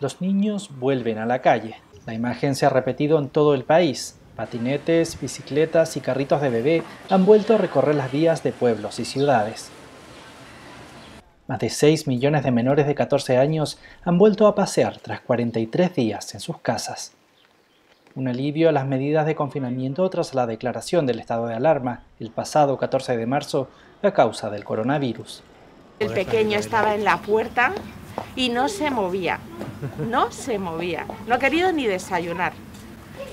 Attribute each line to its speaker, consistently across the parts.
Speaker 1: los niños vuelven a la calle. La imagen se ha repetido en todo el país. Patinetes, bicicletas y carritos de bebé han vuelto a recorrer las vías de pueblos y ciudades. Más de 6 millones de menores de 14 años han vuelto a pasear tras 43 días en sus casas. Un alivio a las medidas de confinamiento tras la declaración del estado de alarma el pasado 14 de marzo a causa del coronavirus. El pequeño estaba
Speaker 2: en la puerta y no se movía no se movía, no ha querido ni desayunar.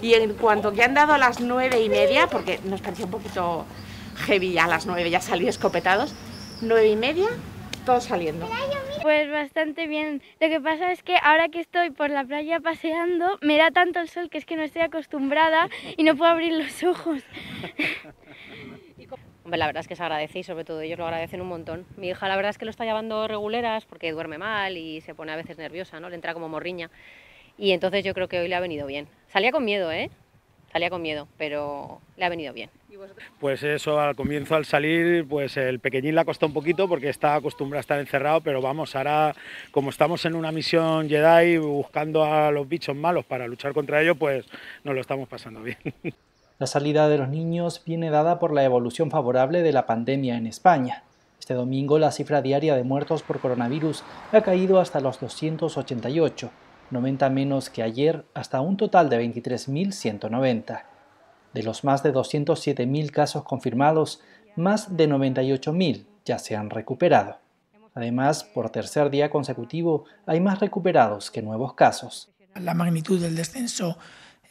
Speaker 2: Y en cuanto que han dado las nueve y media, porque nos parecía un poquito heavy ya a las nueve, ya salí escopetados, nueve y media, todos saliendo.
Speaker 1: Pues bastante bien. Lo que pasa es que ahora que estoy por la playa paseando, me da tanto el sol que es que no estoy acostumbrada y no puedo abrir los ojos.
Speaker 2: Hombre, la verdad es que se agradece y sobre todo ellos lo agradecen un montón. Mi hija la verdad es que lo está llevando reguleras porque duerme mal y se pone a veces nerviosa, ¿no? Le entra como morriña. Y entonces yo creo que hoy le ha venido bien. Salía con miedo, ¿eh? Salía con miedo, pero le ha venido bien.
Speaker 3: Pues eso, al comienzo al salir, pues el pequeñín ha costó un poquito porque está acostumbrado a estar encerrado, pero vamos, ahora como estamos en una misión Jedi buscando a los bichos malos para luchar contra ellos, pues nos lo estamos pasando bien.
Speaker 1: La salida de los niños viene dada por la evolución favorable de la pandemia en España. Este domingo la cifra diaria de muertos por coronavirus ha caído hasta los 288 90 menos que ayer, hasta un total de 23.190. De los más de 207.000 casos confirmados, más de 98.000 ya se han recuperado. Además, por tercer día consecutivo hay más recuperados que nuevos casos.
Speaker 3: La magnitud del descenso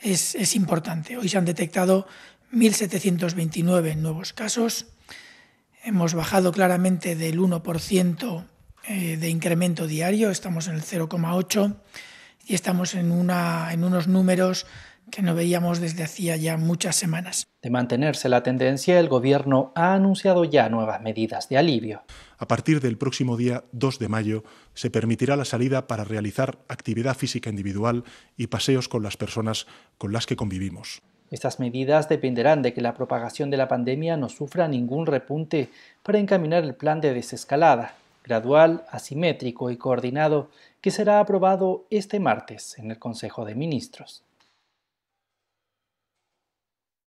Speaker 3: es, importante. Hoy se han detectado 1.729 nuevos casos. Hemos bajado claramente del 1% eh, de incremento diario, estamos en el 0,8% y estamos en, unos números que no veíamos desde hacía ya muchas semanas.
Speaker 1: De mantenerse la tendencia, el gobierno ha anunciado ya nuevas medidas de alivio. A partir del próximo día 2 de mayo se permitirá la salida para realizar actividad física individual y paseos con las personas con las que convivimos. Estas medidas dependerán de que la propagación de la pandemia no sufra ningún repunte para encaminar el plan de desescalada gradual, asimétrico y coordinado que será aprobado este martes en el Consejo de Ministros.